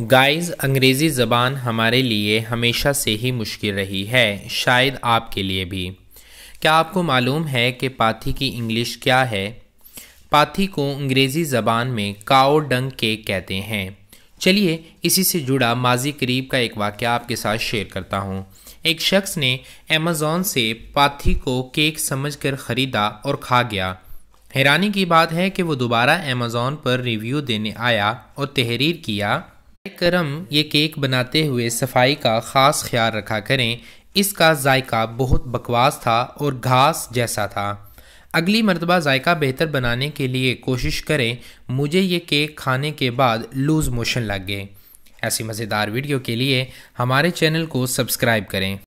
guys अंग्रेज़ी ज़बान हमारे लिए हमेशा से ही मुश्किल रही है शायद आपके लिए भी क्या आपको मालूम है कि पाथी की इंग्लिश क्या है पाथी को अंग्रेज़ी ज़बान में काओ डंग केक कहते हैं चलिए इसी से जुड़ा माजी करीब का एक वाक्य आपके साथ शेयर करता हूँ एक शख्स ने अमेज़ोन से पाथी को केक समझकर ख़रीदा और खा गया हैरानी की बात है कि वो दोबारा अमेज़ोन पर रिव्यू देने आया और तहरीर किया करम ये केक बनाते हुए सफाई का ख़ास ख्याल रखा करें इसका जायका बहुत बकवास था और घास जैसा था अगली मरतबा जायका बेहतर बनाने के लिए कोशिश करें मुझे ये केक खाने के बाद लूज़ मोशन लग गए ऐसी मज़ेदार वीडियो के लिए हमारे चैनल को सब्सक्राइब करें